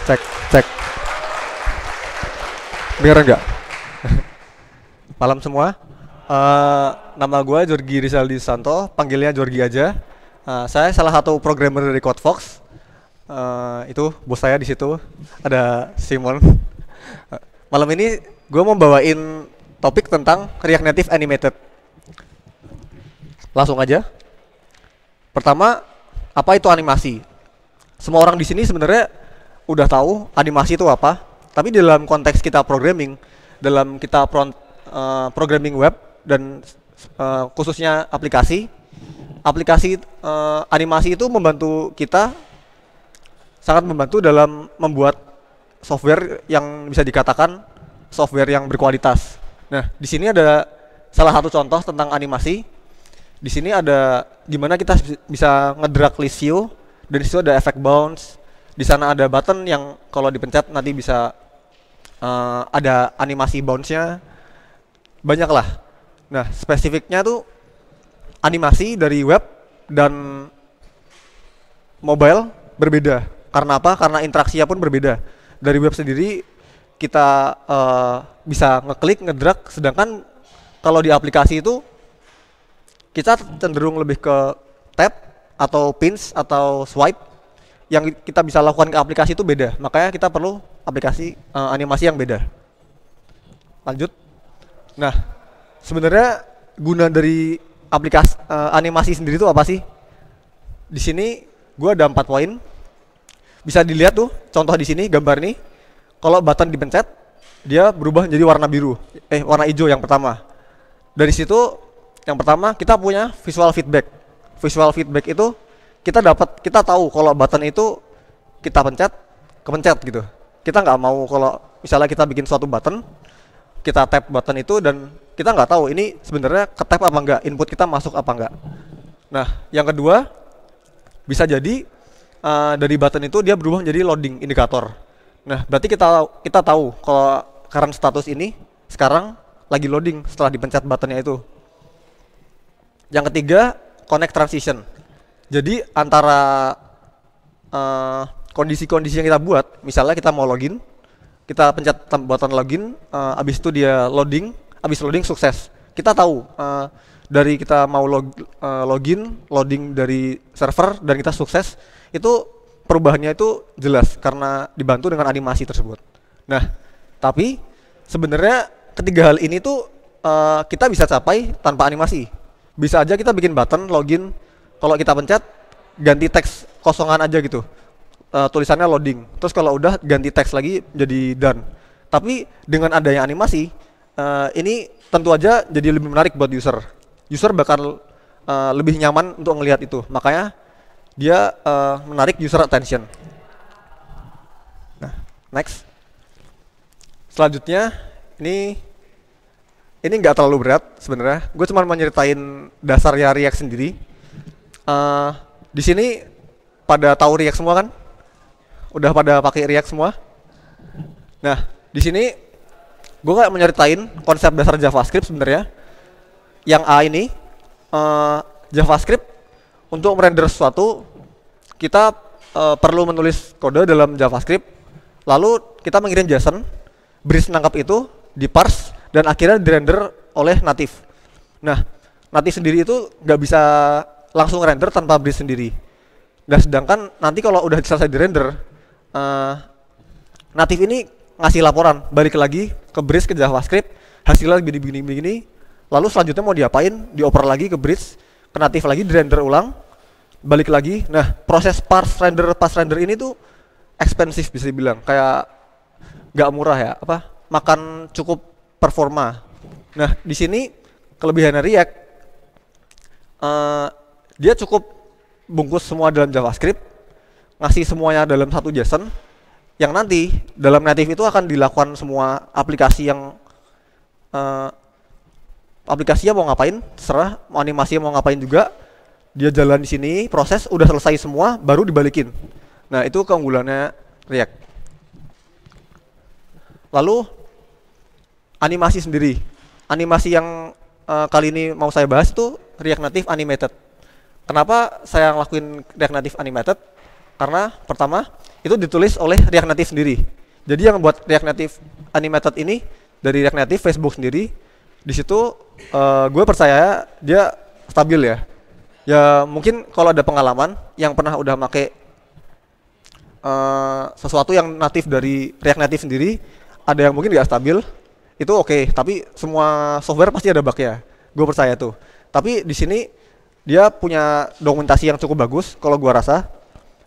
Cek, cek. Dengar nggak? Malam semua. Uh, nama gue Jorgi Rizaldi Santo, panggilnya Jorgi aja. Uh, saya salah satu programmer dari CodeFox. Uh, eh, itu bos saya di situ ada Simon. Uh, malam ini gue mau bawain topik tentang React Native Animated. Langsung aja. Pertama, apa itu animasi? Semua orang di sini sebenarnya udah tahu animasi itu apa, tapi dalam konteks kita programming, dalam kita pro, uh, eh, programming web dan uh, khususnya aplikasi, aplikasi uh, animasi itu membantu kita sangat membantu dalam membuat software yang bisa dikatakan software yang berkualitas. Nah, di sini ada salah satu contoh tentang animasi. Di sini ada gimana kita bisa ngedrag list dan di situ ada efek bounce, di sana ada button yang kalau dipencet nanti bisa uh, ada animasi bounce-nya banyak lah. Nah, spesifiknya tuh animasi dari web dan mobile berbeda. Karena apa? Karena interaksinya pun berbeda. Dari web sendiri kita uh, bisa ngeklik, ngedrag, sedangkan kalau di aplikasi itu kita cenderung lebih ke tap atau pins atau swipe yang kita bisa lakukan ke aplikasi itu beda. Makanya kita perlu aplikasi uh, animasi yang beda. Lanjut. Nah, sebenarnya guna dari aplikasi uh, animasi sendiri itu apa sih? Di sini gue ada empat poin. Bisa dilihat tuh contoh di sini gambar nih. Kalau button dipencet, dia berubah jadi warna biru. Eh, warna hijau yang pertama. Dari situ yang pertama kita punya visual feedback. Visual feedback itu kita dapat kita tahu kalau button itu kita pencet kepencet gitu kita nggak mau kalau misalnya kita bikin suatu button kita tap button itu dan kita nggak tahu ini sebenarnya ke tap apa enggak input kita masuk apa enggak nah yang kedua bisa jadi uh, dari button itu dia berubah menjadi loading indikator nah berarti kita kita tahu kalau current status ini sekarang lagi loading setelah dipencet buttonnya itu yang ketiga connect transition jadi antara kondisi eh, kondisi-kondisi yang kita buat, misalnya kita mau login, kita pencet button login, uh, abis itu dia loading, abis loading sukses. Kita tahu uh, dari kita mau log, uh, login, loading dari server dan kita sukses, itu perubahannya itu jelas karena dibantu dengan animasi tersebut. Nah, tapi sebenarnya ketiga hal ini tuh uh, kita bisa capai tanpa animasi. Bisa aja kita bikin button login kalau kita pencet ganti teks kosongan aja gitu uh, tulisannya loading terus kalau udah ganti teks lagi jadi done tapi dengan adanya animasi uh, ini tentu aja jadi lebih menarik buat user user bakal uh, lebih nyaman untuk ngelihat itu makanya dia uh, menarik user attention nah next selanjutnya ini ini nggak terlalu berat sebenarnya gue cuma mau nyeritain dasarnya React sendiri uh, di sini pada tahu React semua kan? Udah pada pakai React semua? Nah, di sini gue nggak menyeritain konsep dasar JavaScript sebenarnya. Yang A ini uh, JavaScript untuk merender sesuatu kita uh, perlu menulis kode dalam JavaScript, lalu kita mengirim JSON, bris nangkap itu, di parse dan akhirnya dirender oleh native. Nah, native sendiri itu nggak bisa langsung render tanpa bridge sendiri. Nah sedangkan nanti kalau udah selesai di render, uh, eh, native ini ngasih laporan balik lagi ke bridge ke JavaScript, hasilnya begini-begini, lalu selanjutnya mau diapain? Dioper lagi ke bridge, ke native lagi, di render ulang, balik lagi. Nah, proses parse render pas render ini tuh ekspensif bisa dibilang, kayak nggak murah ya, apa? Makan cukup performa. Nah, di sini kelebihan React uh, dia cukup bungkus semua dalam JavaScript, ngasih semuanya dalam satu JSON, yang nanti dalam native itu akan dilakukan semua aplikasi yang uh, eh, aplikasinya mau ngapain, serah mau animasinya mau ngapain juga, dia jalan di sini, proses udah selesai semua, baru dibalikin. Nah itu keunggulannya React. Lalu animasi sendiri, animasi yang uh, kali ini mau saya bahas itu React Native Animated. Kenapa saya ngelakuin React Native Animated? Karena pertama itu ditulis oleh React Native sendiri. Jadi yang buat React Native Animated ini dari React Native Facebook sendiri. Di situ uh, gue percaya dia stabil ya. Ya mungkin kalau ada pengalaman yang pernah udah make uh, sesuatu yang natif dari React Native sendiri, ada yang mungkin gak stabil, itu oke. Okay. Tapi semua software pasti ada bug ya. Gue percaya tuh. Tapi di sini dia punya dokumentasi yang cukup bagus kalau gua rasa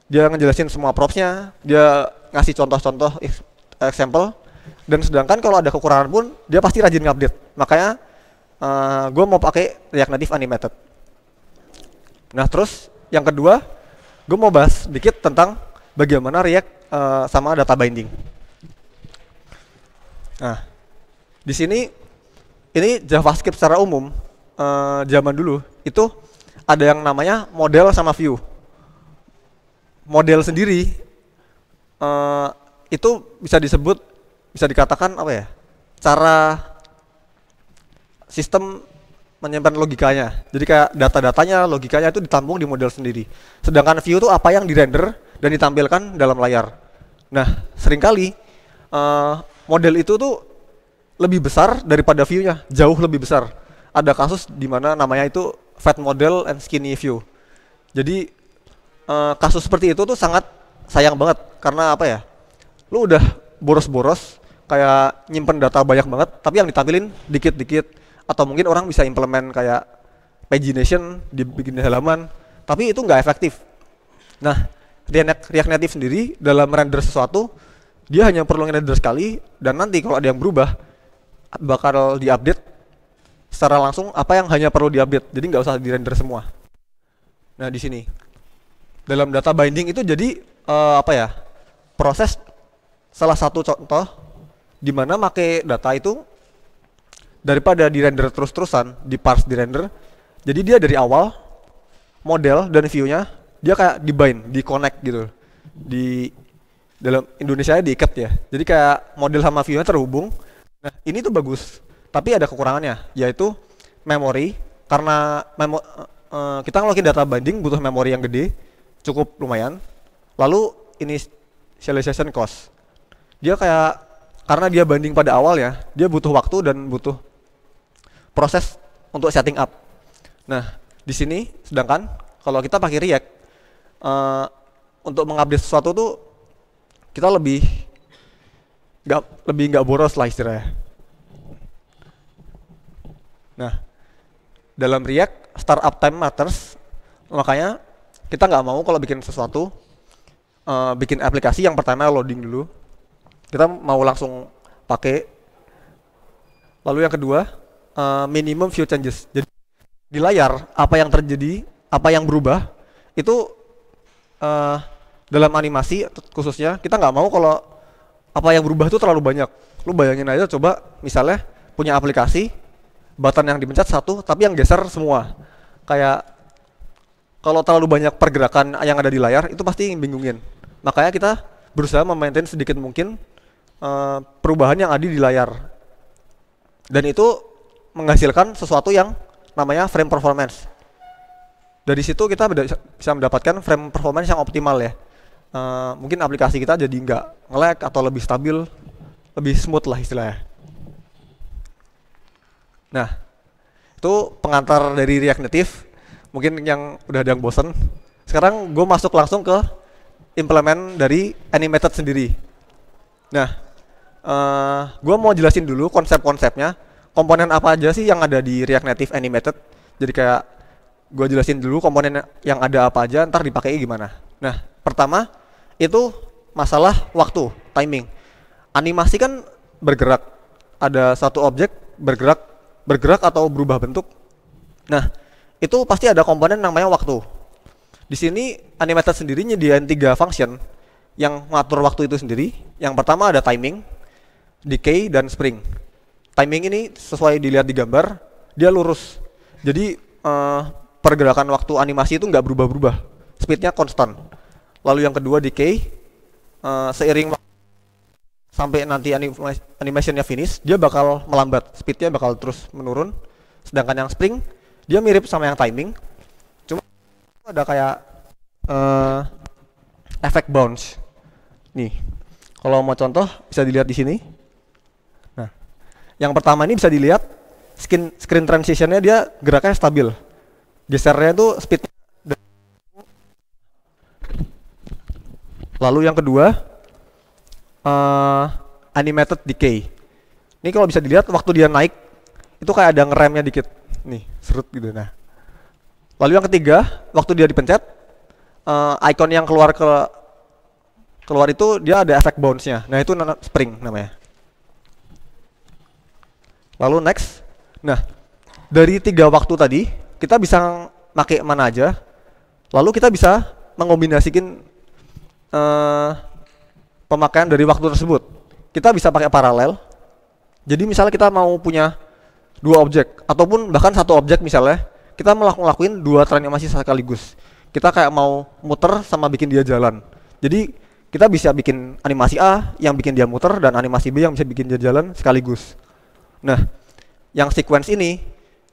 dia ngejelasin semua propsnya dia ngasih contoh-contoh example dan sedangkan kalau ada kekurangan pun dia pasti rajin ngupdate makanya uh, eh, gue mau pakai React Native Animated nah terus yang kedua gue mau bahas sedikit tentang bagaimana React uh, sama data binding nah di sini ini JavaScript secara umum uh, zaman dulu itu ada yang namanya model sama view. Model sendiri uh, itu bisa disebut bisa dikatakan apa ya? Cara sistem menyimpan logikanya. Jadi kayak data-datanya, logikanya itu ditampung di model sendiri. Sedangkan view itu apa yang dirender dan ditampilkan dalam layar. Nah, seringkali uh, model itu tuh lebih besar daripada view-nya, jauh lebih besar. Ada kasus di mana namanya itu fat model and skinny view. Jadi uh, kasus seperti itu tuh sangat sayang banget karena apa ya? Lu udah boros-boros kayak nyimpen data banyak banget tapi yang ditampilin dikit-dikit atau mungkin orang bisa implement kayak pagination dibikin halaman tapi itu nggak efektif. Nah, React, React Native sendiri dalam render sesuatu dia hanya perlu render sekali dan nanti kalau ada yang berubah bakal diupdate secara langsung apa yang hanya perlu diupdate jadi nggak usah dirender semua nah di sini dalam data binding itu jadi uh, apa ya proses salah satu contoh di mana make data itu daripada dirender terus-terusan di parse di render jadi dia dari awal model dan view-nya dia kayak di bind di connect gitu di dalam Indonesia diikat ya jadi kayak model sama view-nya terhubung nah ini tuh bagus tapi ada kekurangannya yaitu memori karena memo uh, kita ngelokin data binding butuh memori yang gede cukup lumayan lalu ini initialization cost dia kayak karena dia banding pada awal ya dia butuh waktu dan butuh proses untuk setting up nah di sini sedangkan kalau kita pakai React uh, untuk mengupdate sesuatu tuh kita lebih nggak lebih nggak boros lah istilahnya Nah, dalam React startup time matters. Makanya kita nggak mau kalau bikin sesuatu uh, bikin aplikasi yang pertama loading dulu. Kita mau langsung pakai. Lalu yang kedua, uh, minimum few changes. Jadi di layar apa yang terjadi, apa yang berubah itu uh, dalam animasi khususnya kita nggak mau kalau apa yang berubah itu terlalu banyak. Lu bayangin aja coba misalnya punya aplikasi button yang dipencet satu tapi yang geser semua kayak kalau terlalu banyak pergerakan yang ada di layar itu pasti bingungin makanya kita berusaha memaintain sedikit mungkin uh, perubahan yang ada di layar dan itu menghasilkan sesuatu yang namanya frame performance dari situ kita bisa mendapatkan frame performance yang optimal ya uh, mungkin aplikasi kita jadi nggak ngelag atau lebih stabil lebih smooth lah istilahnya Nah, itu pengantar dari React Native. Mungkin yang udah ada yang bosen. Sekarang gue masuk langsung ke implement dari animated sendiri. Nah, uh, eh, gue mau jelasin dulu konsep-konsepnya. Komponen apa aja sih yang ada di React Native Animated? Jadi kayak gue jelasin dulu komponen yang ada apa aja, ntar dipakai gimana. Nah, pertama itu masalah waktu, timing. Animasi kan bergerak. Ada satu objek bergerak bergerak atau berubah bentuk. Nah, itu pasti ada komponen namanya waktu. Di sini animator sendiri nyediain tiga function yang ngatur waktu itu sendiri. Yang pertama ada timing, decay dan spring. Timing ini sesuai dilihat di gambar, dia lurus. Jadi eh, pergerakan waktu animasi itu nggak berubah-berubah, speednya konstan. Lalu yang kedua decay, eh, seiring waktu sampai nanti animationnya finish dia bakal melambat speednya bakal terus menurun sedangkan yang spring dia mirip sama yang timing cuma ada kayak uh, eh, efek bounce nih kalau mau contoh bisa dilihat di sini nah yang pertama ini bisa dilihat skin screen transitionnya dia geraknya stabil gesernya itu speed lalu yang kedua uh, animated decay. Ini kalau bisa dilihat waktu dia naik itu kayak ada ngeremnya dikit. Nih, serut gitu nah. Lalu yang ketiga, waktu dia dipencet uh, icon yang keluar ke keluar itu dia ada efek bounce-nya. Nah, itu spring namanya. Lalu next. Nah, dari tiga waktu tadi kita bisa pakai mana aja. Lalu kita bisa mengombinasikan uh, pemakaian dari waktu tersebut. Kita bisa pakai paralel. Jadi misalnya kita mau punya dua objek ataupun bahkan satu objek misalnya kita melakukan dua transformasi sekaligus. Kita kayak mau muter sama bikin dia jalan. Jadi kita bisa bikin animasi A yang bikin dia muter dan animasi B yang bisa bikin dia jalan sekaligus. Nah, yang sequence ini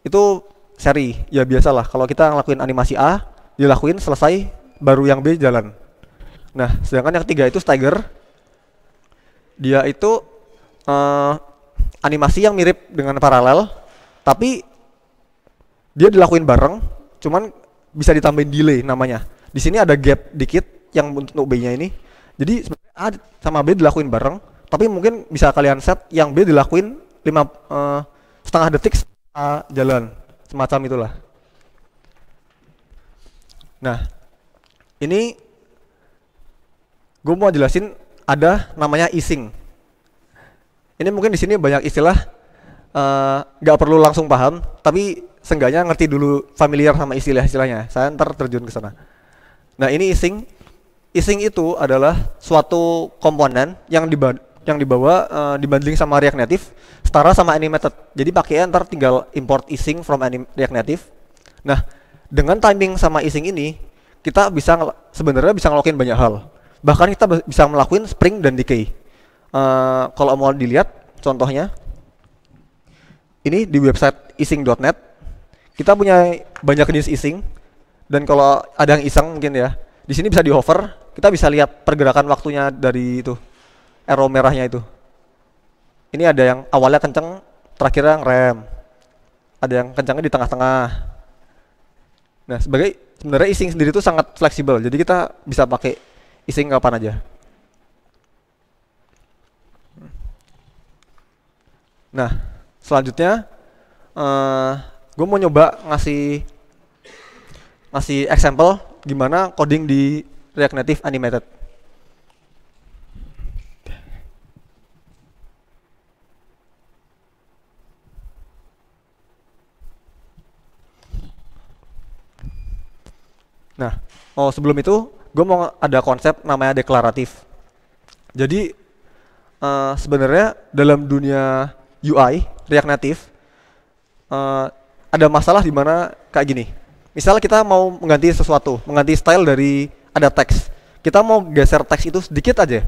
itu seri ya biasalah kalau kita ngelakuin animasi A dilakuin selesai baru yang B jalan nah sedangkan yang ketiga itu stagger dia itu uh, animasi yang mirip dengan paralel tapi dia dilakuin bareng cuman bisa ditambahin delay namanya di sini ada gap dikit yang untuk B nya ini jadi A sama B dilakuin bareng tapi mungkin bisa kalian set yang B dilakuin lima uh, setengah detik A jalan semacam itulah nah ini gue mau jelasin ada namanya easing. Ini mungkin di sini banyak istilah eh, nggak uh, perlu langsung paham, tapi seenggaknya ngerti dulu familiar sama istilah-istilahnya. Saya ntar terjun ke sana. Nah ini easing, easing itu adalah suatu komponen yang diba yang dibawa uh, dibanding sama React Native setara sama animated. Jadi pakaian ntar tinggal import easing from anim React Native. Nah dengan timing sama easing ini kita bisa sebenarnya bisa ngelokin banyak hal bahkan kita bisa melakukan spring dan decay uh, kalau mau dilihat contohnya ini di website ising.net kita punya banyak jenis ising dan kalau ada yang iseng mungkin ya di sini bisa di hover kita bisa lihat pergerakan waktunya dari itu arrow merahnya itu ini ada yang awalnya kenceng terakhirnya yang rem ada yang kencangnya di tengah-tengah nah sebagai sebenarnya ising sendiri itu sangat fleksibel jadi kita bisa pakai Ising kapan aja? Nah, selanjutnya uh, eh, gue mau nyoba ngasih ngasih example gimana coding di React Native Animated. Nah, oh sebelum itu gue mau ada konsep namanya deklaratif jadi uh, sebenarnya dalam dunia UI React Native uh, ada masalah di mana kayak gini misalnya kita mau mengganti sesuatu mengganti style dari ada teks kita mau geser teks itu sedikit aja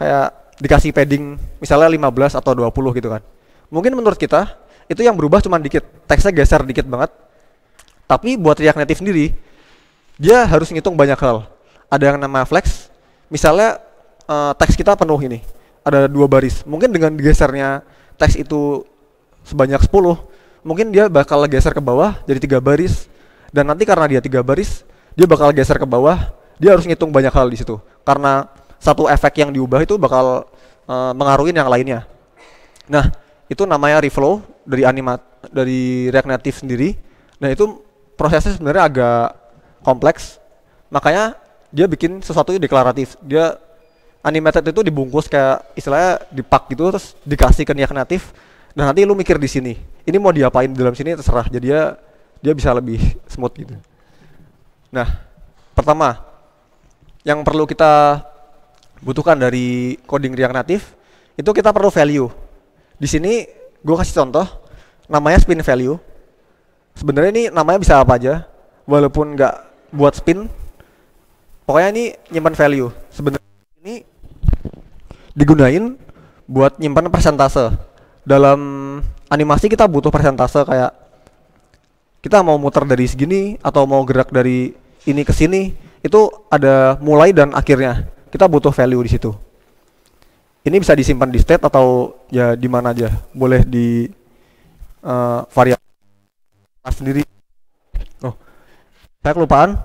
kayak dikasih padding misalnya 15 atau 20 gitu kan mungkin menurut kita itu yang berubah cuma dikit teksnya geser dikit banget tapi buat React Native sendiri dia harus ngitung banyak hal ada yang nama flex misalnya uh, teks kita penuh ini ada dua baris mungkin dengan digesernya teks itu sebanyak 10 mungkin dia bakal geser ke bawah jadi tiga baris dan nanti karena dia tiga baris dia bakal geser ke bawah dia harus ngitung banyak hal di situ karena satu efek yang diubah itu bakal uh, eh, mengaruhi yang lainnya nah itu namanya reflow dari animat dari React Native sendiri dan nah, itu prosesnya sebenarnya agak kompleks makanya dia bikin sesuatu yang deklaratif dia animated itu dibungkus kayak istilahnya dipak gitu terus dikasih ke kreatif dan nanti lu mikir di sini ini mau diapain di dalam sini terserah jadi dia dia bisa lebih smooth gitu nah pertama yang perlu kita butuhkan dari coding React Native itu kita perlu value di sini gue kasih contoh namanya spin value sebenarnya ini namanya bisa apa aja walaupun nggak buat spin pokoknya ini nyimpan value sebenarnya ini digunain buat nyimpan persentase dalam animasi kita butuh persentase kayak kita mau muter dari segini atau mau gerak dari ini ke sini itu ada mulai dan akhirnya kita butuh value di situ ini bisa disimpan di state atau ya di mana aja boleh di uh, variabel sendiri oh saya kelupaan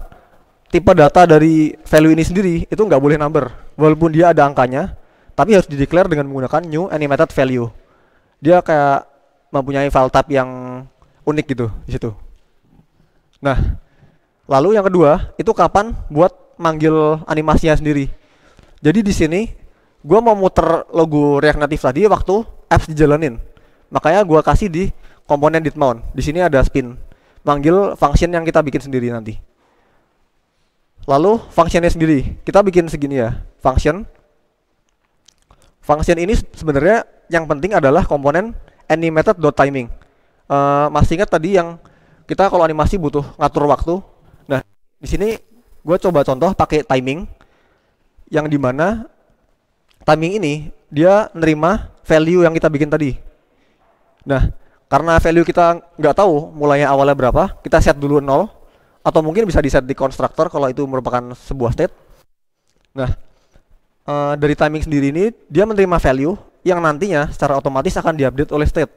tipe data dari value ini sendiri itu nggak boleh number walaupun dia ada angkanya tapi harus dideklar dengan menggunakan new animated value dia kayak mempunyai file type yang unik gitu di situ nah lalu yang kedua itu kapan buat manggil animasinya sendiri jadi di sini gue mau muter logo React Native tadi waktu apps dijalanin makanya gue kasih di komponen did mount di sini ada spin manggil function yang kita bikin sendiri nanti lalu functionnya sendiri kita bikin segini ya function function ini sebenarnya yang penting adalah komponen animated.timing uh, masih ingat tadi yang kita kalau animasi butuh ngatur waktu nah di sini gue coba contoh pakai timing yang dimana timing ini dia nerima value yang kita bikin tadi nah karena value kita nggak tahu mulainya awalnya berapa kita set dulu 0 atau mungkin bisa di set di konstruktor kalau itu merupakan sebuah state. Nah, uh, dari timing sendiri ini dia menerima value yang nantinya secara otomatis akan diupdate oleh state.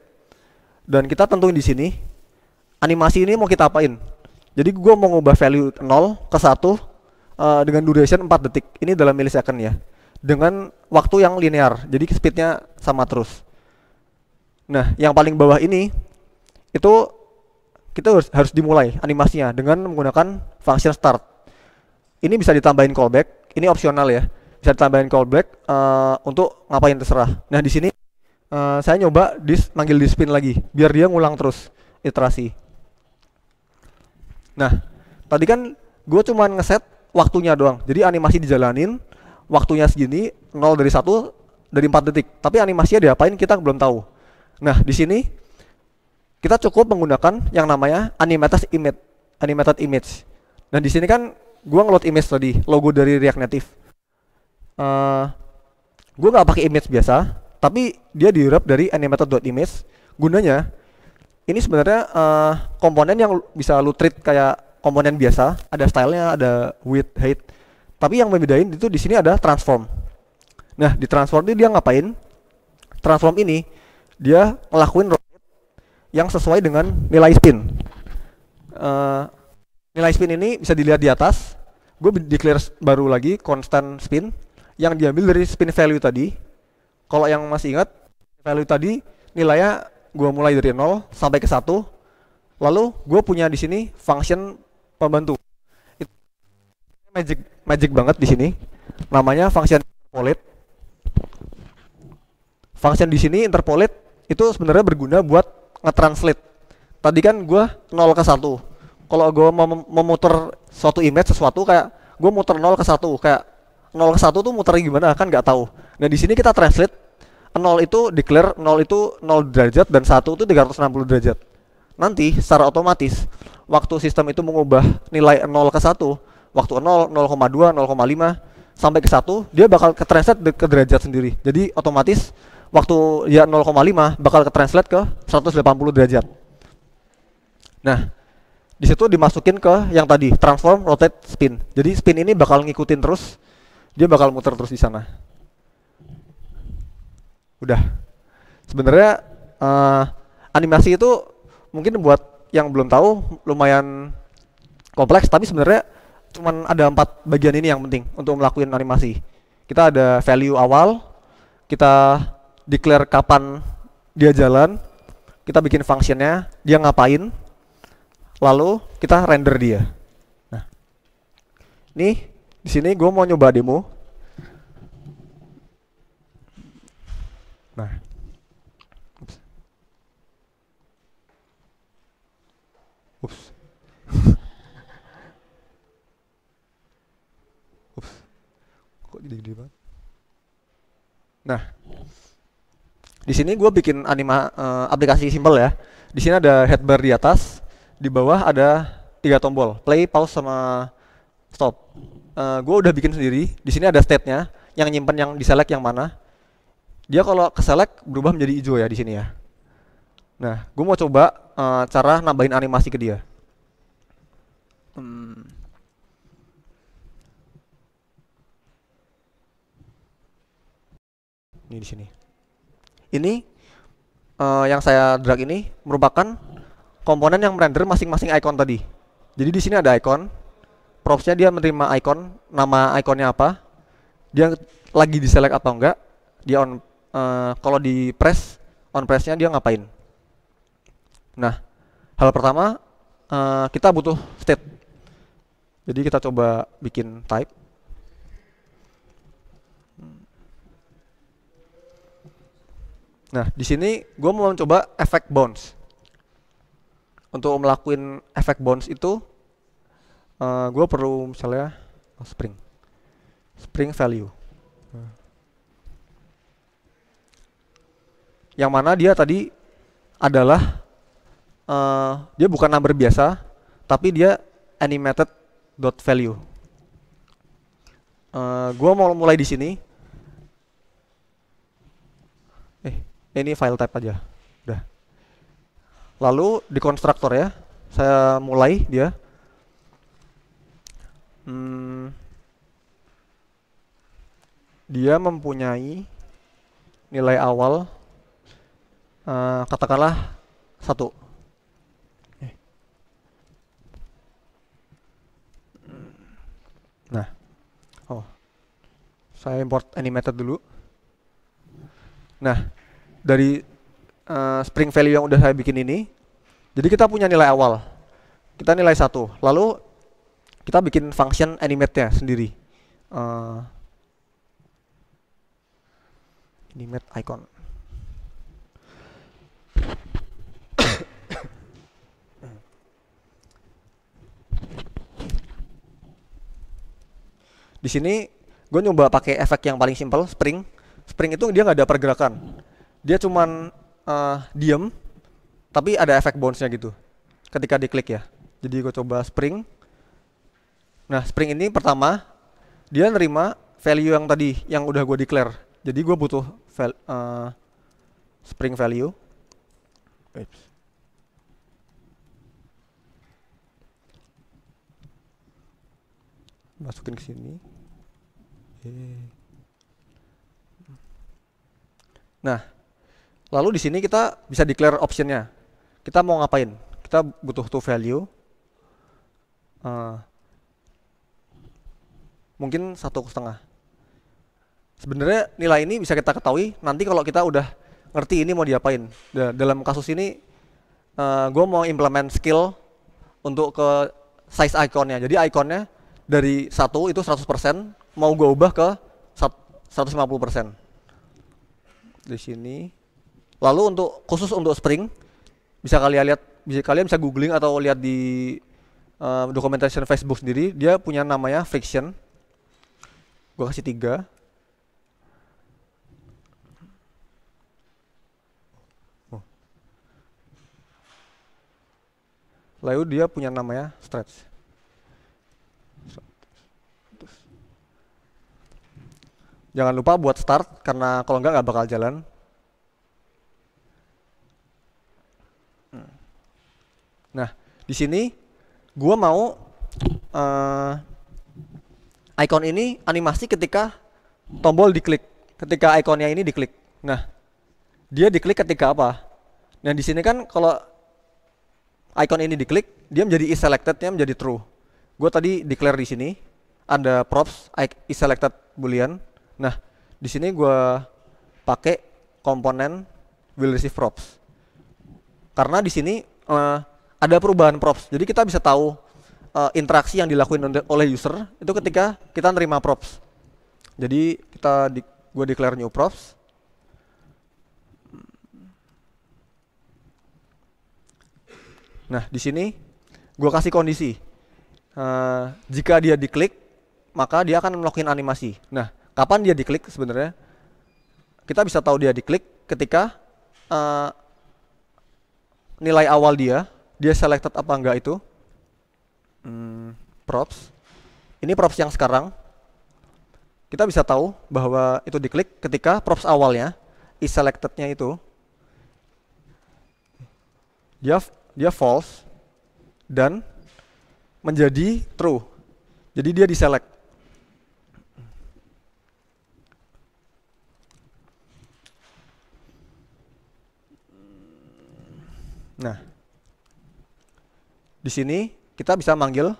Dan kita tentuin di sini animasi ini mau kita apain? Jadi gue mau ngubah value 0 ke 1 uh, eh, dengan duration 4 detik. Ini dalam milisecond ya. Dengan waktu yang linear. Jadi speednya sama terus. Nah, yang paling bawah ini itu kita harus, harus dimulai animasinya dengan menggunakan function start. Ini bisa ditambahin callback, ini opsional ya. Bisa ditambahin callback uh, untuk ngapain terserah. Nah, di sini uh, saya nyoba dis manggil spin lagi biar dia ngulang terus iterasi. Nah, tadi kan gue cuman ngeset waktunya doang. Jadi animasi dijalanin, waktunya segini 0 dari satu dari 4 detik. Tapi animasinya diapain kita belum tahu. Nah, di sini kita cukup menggunakan yang namanya animated image animated image dan di sini kan gua ngeload image tadi logo dari React Native uh, gua nggak pakai image biasa tapi dia wrap dari image gunanya ini sebenarnya uh, komponen yang bisa lu treat kayak komponen biasa ada stylenya ada width height tapi yang membedain itu di sini ada transform nah di transform ini dia ngapain transform ini dia ngelakuin yang sesuai dengan nilai spin. Uh, nilai spin ini bisa dilihat di atas. Gue declare baru lagi constant spin yang diambil dari spin value tadi. Kalau yang masih ingat value tadi nilainya gue mulai dari 0 sampai ke 1. Lalu gue punya di sini function pembantu. Itu magic magic banget di sini. Namanya function interpolate. Function di sini interpolate itu sebenarnya berguna buat nge-translate. Tadi kan gue 0 ke 1. Kalau gue mem memutar suatu image sesuatu kayak gue muter 0 ke 1 kayak 0 ke 1 tuh muter gimana kan nggak tahu. Nah, di sini kita translate 0 itu declare 0 itu 0 derajat dan 1 itu 360 derajat. Nanti secara otomatis waktu sistem itu mengubah nilai 0 ke 1, waktu 0, 0,2, 0,5 sampai ke 1, dia bakal ke translate ke derajat sendiri. Jadi otomatis waktu ya 0,5 bakal ke translate ke 180 derajat. Nah, di situ dimasukin ke yang tadi transform, rotate, spin. Jadi spin ini bakal ngikutin terus, dia bakal muter terus di sana. Udah. Sebenarnya uh, animasi itu mungkin buat yang belum tahu lumayan kompleks, tapi sebenarnya cuman ada empat bagian ini yang penting untuk melakukan animasi. Kita ada value awal, kita declare kapan dia jalan, kita bikin fungsinya, dia ngapain, lalu kita render dia. Nah, nih di sini gue mau nyoba demo. Nah, ups, ups, ups, kok jadi gede banget. Nah, di sini gue bikin anima uh, aplikasi simple ya. Di sini ada headbar di atas, di bawah ada tiga tombol play, pause sama stop. Uh, eh, gue udah bikin sendiri. Di sini ada state-nya, yang nyimpen yang diselect yang mana. Dia kalau select berubah menjadi hijau ya di sini ya. Nah, gue mau coba uh, cara nambahin animasi ke dia. Hmm. Ini di sini ini uh, yang saya drag ini merupakan komponen yang merender masing-masing icon tadi. Jadi di sini ada icon, propsnya dia menerima icon, nama iconnya apa, dia lagi di select atau enggak, dia on uh, kalau di press on pressnya dia ngapain. Nah, hal pertama uh, kita butuh state. Jadi kita coba bikin type Nah, di sini gue mau mencoba efek bounce. Untuk melakukan efek bounce itu, uh, eh, gue perlu misalnya oh, spring, spring value. Yang mana dia tadi adalah uh, dia bukan number biasa, tapi dia animated dot value. Uh, eh, gue mau mulai di sini Eh, ini file type aja udah lalu di konstruktor ya saya mulai dia hmm, dia mempunyai nilai awal uh, katakanlah satu eh. nah oh saya import animated dulu nah dari uh, spring value yang udah saya bikin ini. Jadi kita punya nilai awal. Kita nilai satu. Lalu kita bikin function animate-nya sendiri. Uh, animate icon. Di sini gue nyoba pakai efek yang paling simple, spring. Spring itu dia nggak ada pergerakan dia cuman uh, diem tapi ada efek bounce-nya gitu ketika diklik ya jadi gue coba spring nah spring ini pertama dia nerima value yang tadi yang udah gue declare jadi gue butuh val, uh, spring value Oops. masukin ke sini eh. nah Lalu di sini kita bisa declare optionnya. Kita mau ngapain? Kita butuh to value. Uh, mungkin satu setengah. Sebenarnya nilai ini bisa kita ketahui nanti kalau kita udah ngerti ini mau diapain. Dalam kasus ini, uh, eh, gue mau implement skill untuk ke size iconnya. Jadi iconnya dari satu itu 100%, mau gue ubah ke 150%. Di sini Lalu untuk khusus untuk spring bisa kalian lihat bisa kalian bisa googling atau lihat di uh, eh, documentation Facebook sendiri dia punya namanya friction. Gua kasih tiga. Oh. Lalu dia punya namanya stretch. Jangan lupa buat start karena kalau enggak nggak bakal jalan. di sini gue mau uh, icon ini animasi ketika tombol diklik ketika ikonnya ini diklik nah dia diklik ketika apa nah di sini kan kalau icon ini diklik dia menjadi is selectednya menjadi true gue tadi declare di sini ada props is selected boolean nah di sini gue pakai komponen will receive props karena di sini uh, ada perubahan props. Jadi kita bisa tahu uh, interaksi yang dilakuin oleh user itu ketika kita nerima props. Jadi kita di, gue declare new props. Nah di sini gue kasih kondisi. Uh, jika dia diklik maka dia akan melakukan animasi. Nah kapan dia diklik sebenarnya? Kita bisa tahu dia diklik ketika uh, nilai awal dia dia selected apa enggak itu hmm, props ini props yang sekarang kita bisa tahu bahwa itu diklik ketika props awalnya is selected-nya itu dia dia false dan menjadi true jadi dia diselect nah di sini kita bisa manggil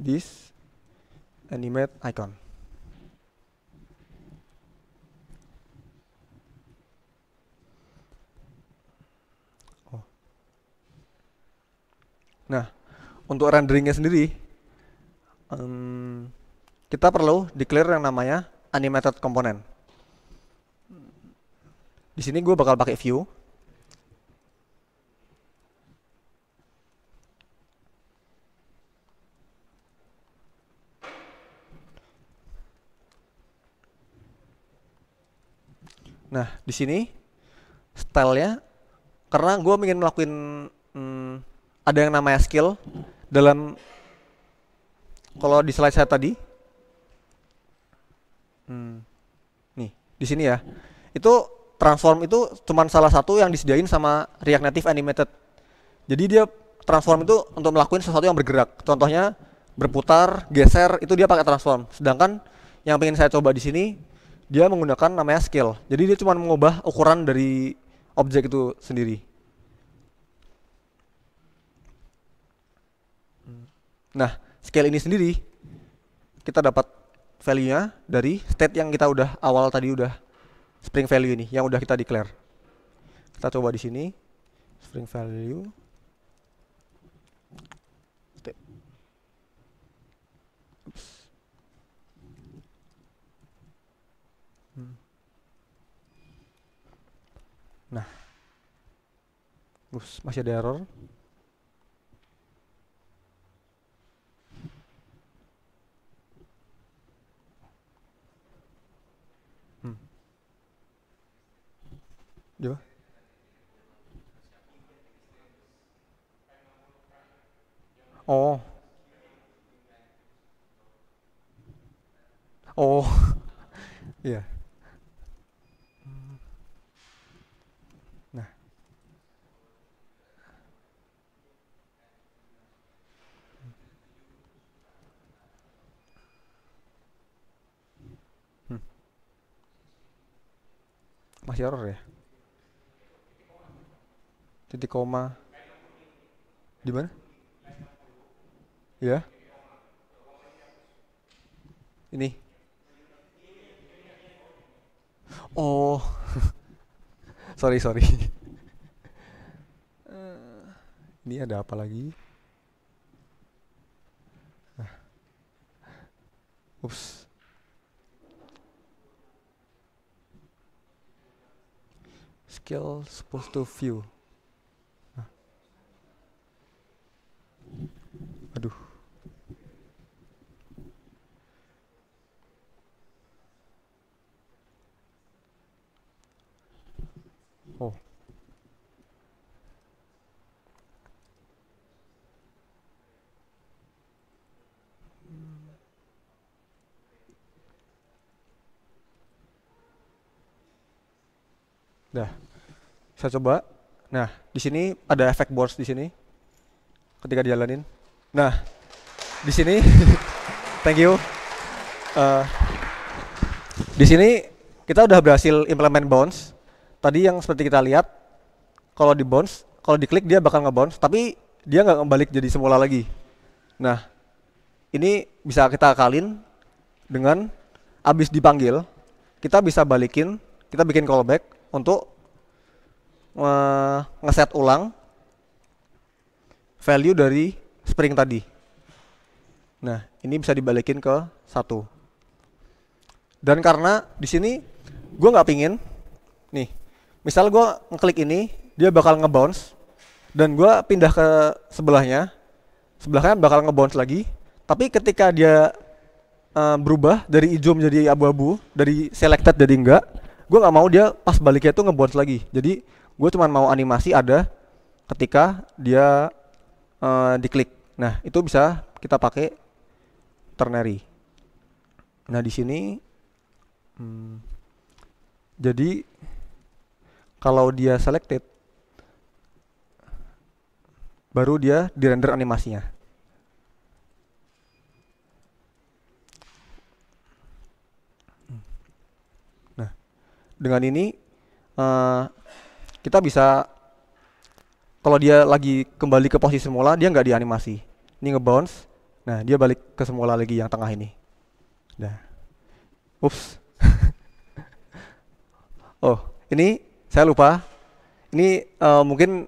this animate icon. Oh. Nah, untuk renderingnya sendiri, um, kita perlu declare yang namanya animated component. Di sini gue bakal pakai view, Nah, di sini stylenya karena gue ingin melakukan hmm, ada yang namanya skill dalam kalau di slide saya tadi hmm, nih di sini ya itu transform itu cuma salah satu yang disediain sama React Native Animated jadi dia transform itu untuk melakukan sesuatu yang bergerak contohnya berputar geser itu dia pakai transform sedangkan yang pengen saya coba di sini dia menggunakan namanya scale. Jadi dia cuma mengubah ukuran dari objek itu sendiri. Nah, scale ini sendiri kita dapat value-nya dari state yang kita udah awal tadi udah spring value ini yang udah kita declare. Kita coba di sini spring value Nah, Ups, masih ada error. Hmm. Oh. Oh. Iya. yeah. masih error ya titik koma di mana ya ini oh sorry sorry eh, ini ada apa lagi ah. ups skill supposed to view nah. aduh oh Dah. Saya coba. Nah, di sini ada efek bounce di sini. Ketika dijalanin. Nah, di sini thank you. Uh, di sini kita udah berhasil implement bounce. Tadi yang seperti kita lihat kalau di bounce, kalau diklik dia bakal ngebounce, tapi dia nggak kembali jadi semula lagi. Nah, ini bisa kita akalin dengan abis dipanggil, kita bisa balikin, kita bikin callback untuk ngeset ulang value dari spring tadi. Nah, ini bisa dibalikin ke satu. Dan karena di sini gue nggak pingin, nih, misal gue ngeklik ini, dia bakal ngebounce, dan gue pindah ke sebelahnya, sebelahnya bakal ngebounce lagi. Tapi ketika dia uh, berubah dari hijau menjadi abu-abu, dari selected jadi enggak, gue nggak mau dia pas baliknya itu ngebounce lagi. Jadi gue cuma mau animasi ada ketika dia uh, diklik nah itu bisa kita pakai ternary nah di sini hmm, jadi kalau dia selected baru dia di render animasinya Nah, dengan ini uh, kita bisa kalau dia lagi kembali ke posisi semula dia nggak dianimasi ini ngebounce nah dia balik ke semula lagi yang tengah ini nah ups oh ini saya lupa ini uh, mungkin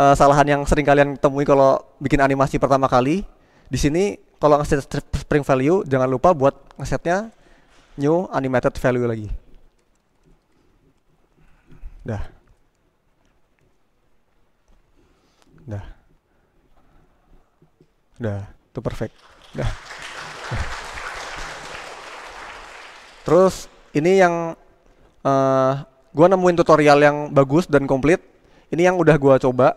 uh, eh, salahan yang sering kalian temui kalau bikin animasi pertama kali di sini kalau ngasih spring value jangan lupa buat ngesetnya new animated value lagi. Dah. Dah. Dah, itu perfect. Dah. Terus ini yang uh, gua nemuin tutorial yang bagus dan komplit. Ini yang udah gua coba.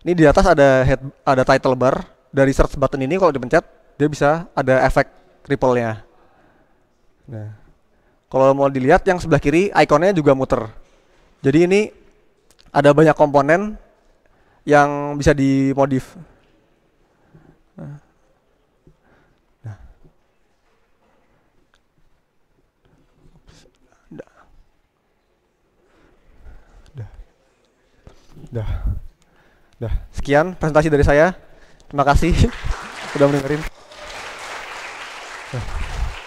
Ini di atas ada head ada title bar dari search button ini kalau dipencet dia bisa ada efek ripple-nya. Nah. Kalau mau dilihat yang sebelah kiri ikonnya juga muter. Jadi ini ada banyak komponen yang bisa dimodif. Dah. Dah. Sekian presentasi dari saya. Terima kasih sudah mendengarin.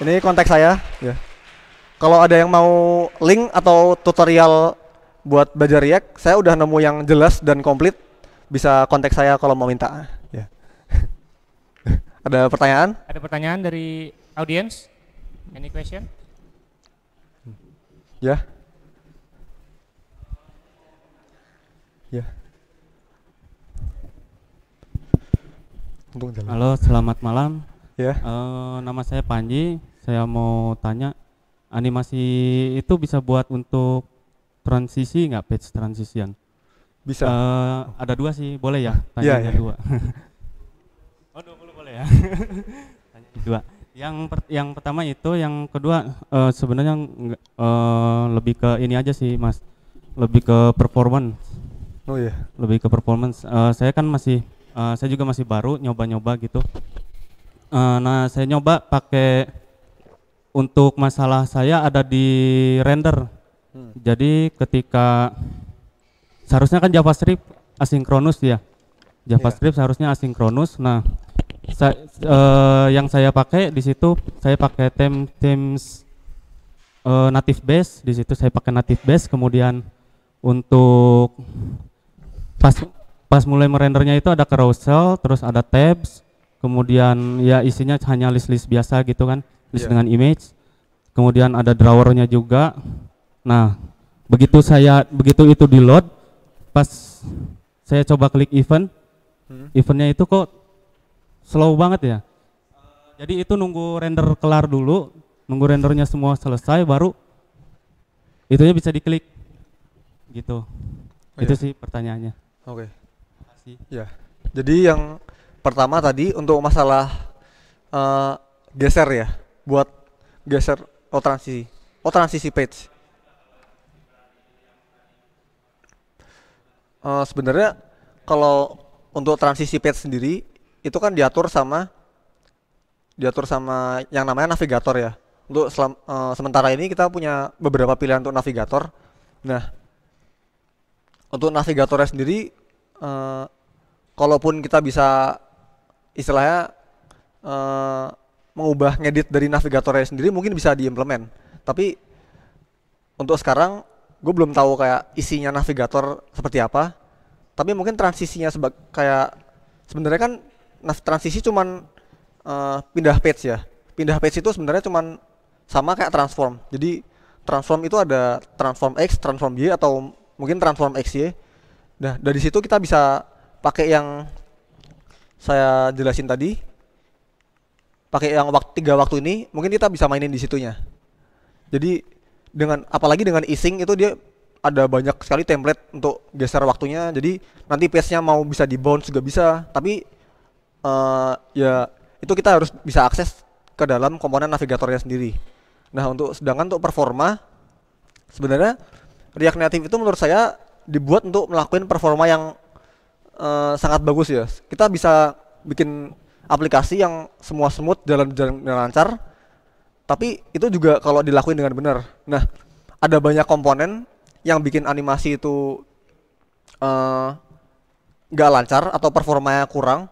Ini konteks saya, ya. Kalau ada yang mau link atau tutorial buat belajar React, saya udah nemu yang jelas dan komplit bisa kontak saya kalau mau minta. Ya. Ada pertanyaan? Ada pertanyaan dari audience? Any question? Ya. Ya. Halo, selamat malam. Ya. Uh, nama saya Panji. Saya mau tanya, animasi itu bisa buat untuk transisi nggak, page transition? Bisa. Uh, ada dua sih, boleh ya? Iya, Tanya yeah, yeah. dua. oh, dua puluh boleh ya? Tanya dua. Yang per, yang pertama itu, yang kedua uh, sebenarnya uh, lebih ke ini aja sih, Mas. Lebih ke performance. Oh iya. Yeah. Lebih ke performance. Uh, saya kan masih uh, saya juga masih baru nyoba-nyoba gitu. Uh, nah, saya nyoba pakai untuk masalah saya ada di render. Hmm. Jadi ketika seharusnya kan JavaScript asinkronus ya. JavaScript yeah. seharusnya asinkronus. Nah, sa uh, yang saya pakai di situ saya pakai tem Teams uh, eh, native base. Di situ saya pakai native base. Kemudian untuk pas pas mulai merendernya itu ada carousel, terus ada tabs, kemudian ya isinya hanya list-list biasa gitu kan, list yeah. dengan image. Kemudian ada drawernya juga. Nah, begitu saya begitu itu di load pas saya coba klik event hmm. eventnya itu kok slow banget ya jadi itu nunggu render kelar dulu nunggu rendernya semua selesai baru itunya bisa diklik gitu oh itu iya? sih pertanyaannya oke okay. ya jadi yang pertama tadi untuk masalah uh, geser ya buat geser oh transisi oh transisi page uh, sebenarnya kalau untuk transisi page sendiri itu kan diatur sama diatur sama yang namanya navigator ya. Untuk selam, uh, sementara ini kita punya beberapa pilihan untuk navigator. Nah, untuk navigatornya sendiri, uh, kalaupun kita bisa istilahnya uh, mengubah ngedit dari navigatornya sendiri mungkin bisa diimplement. Tapi untuk sekarang gue belum tahu kayak isinya navigator seperti apa tapi mungkin transisinya sebab kayak sebenarnya kan transisi cuman uh, pindah page ya pindah page itu sebenarnya cuman sama kayak transform jadi transform itu ada transform x transform y atau mungkin transform x y nah dari situ kita bisa pakai yang saya jelasin tadi pakai yang waktu tiga waktu ini mungkin kita bisa mainin di situnya jadi dengan apalagi dengan ising itu dia ada banyak sekali template untuk geser waktunya jadi nanti pace-nya mau bisa di bounce juga bisa tapi uh, ya itu kita harus bisa akses ke dalam komponen navigatornya sendiri nah untuk sedangkan untuk performa sebenarnya React Native itu menurut saya dibuat untuk melakukan performa yang uh, sangat bagus ya kita bisa bikin aplikasi yang semua smooth jalan jalan lancar tapi itu juga kalau dilakuin dengan benar nah ada banyak komponen yang bikin animasi itu eh, nggak uh, lancar atau performanya kurang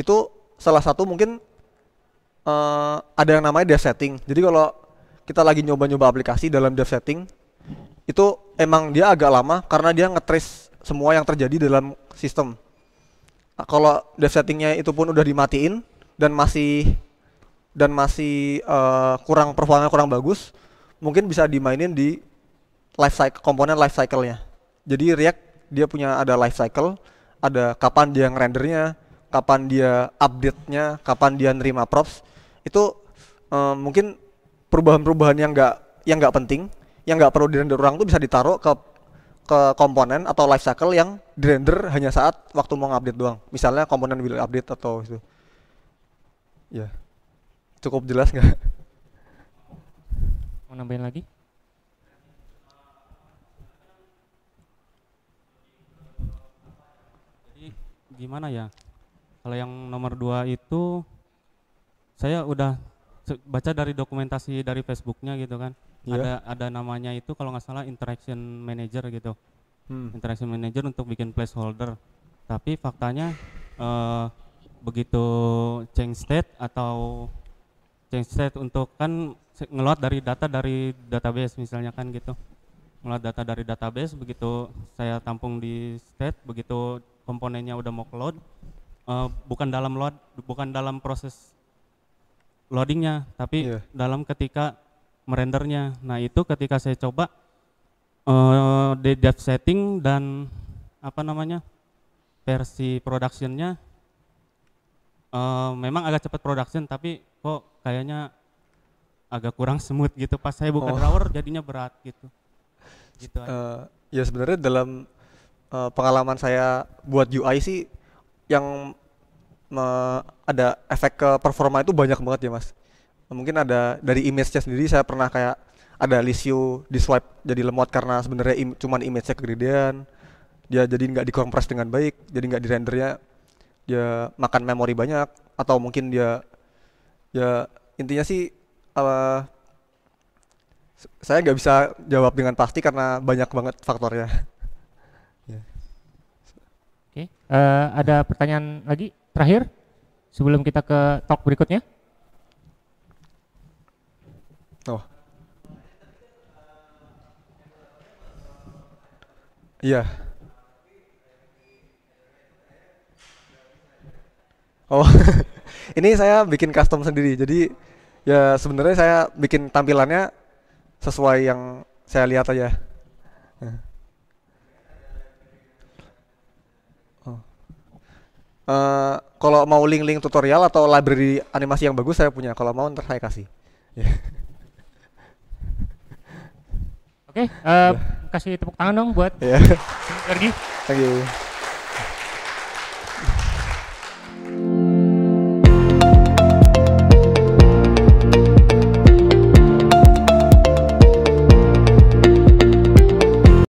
itu salah satu mungkin uh, ada yang namanya dev setting jadi kalau kita lagi nyoba-nyoba aplikasi dalam dev setting itu emang dia agak lama karena dia ngetris semua yang terjadi dalam sistem. Nah, kalau dev settingnya itu pun udah dimatiin dan masih dan masih uh, kurang performanya kurang bagus, mungkin bisa dimainin di life cycle komponen life cycle-nya. Jadi React dia punya ada life cycle, ada kapan dia ngerendernya, kapan dia update-nya, kapan dia nerima props. Itu uh, mungkin perubahan-perubahan yang enggak yang nggak penting, yang nggak perlu dirender orang tuh bisa ditaruh ke ke komponen atau life cycle yang dirender hanya saat waktu mau update doang. Misalnya komponen will update atau itu. Ya. Yeah cukup jelas nggak mau nambahin lagi Jadi, gimana ya kalau yang nomor dua itu saya udah baca dari dokumentasi dari Facebooknya gitu kan yeah. ada ada namanya itu kalau nggak salah interaction manager gitu hmm. interaction manager untuk bikin placeholder tapi faktanya uh, begitu change state atau change state untuk kan ngeload dari data dari database misalnya kan gitu ngeload data dari database begitu saya tampung di state begitu komponennya udah mau load uh, bukan dalam load bukan dalam proses loadingnya tapi yeah. dalam ketika merendernya nah itu ketika saya coba uh, di dev setting dan apa namanya versi productionnya Eh, memang agak cepat production tapi kok kayaknya agak kurang smooth gitu pas saya buka oh. drawer jadinya berat gitu gitu uh, ya sebenarnya dalam uh, pengalaman saya buat UI sih yang ada efek ke performa itu banyak banget ya mas mungkin ada dari image-nya sendiri saya pernah kayak ada Lisio di swipe jadi lemot karena sebenarnya im cuman image-nya kegedean dia jadi nggak dikompres dengan baik jadi nggak direndernya dia makan memori banyak atau mungkin dia ya intinya sih uh, saya nggak bisa jawab dengan pasti karena banyak banget faktornya. Ya. Oke, okay. uh, eh, ada pertanyaan lagi terakhir sebelum kita ke talk berikutnya. Oh. Iya. Yeah. Oh, ini saya bikin custom sendiri. Jadi ya sebenarnya saya bikin tampilannya sesuai yang saya lihat aja. Uh, kalau mau link-link tutorial atau library animasi yang bagus saya punya. Kalau mau ntar saya kasih. Ya. Oke, okay, uh, eh, yeah. kasih tepuk tangan dong buat yeah. Ya. Thank you.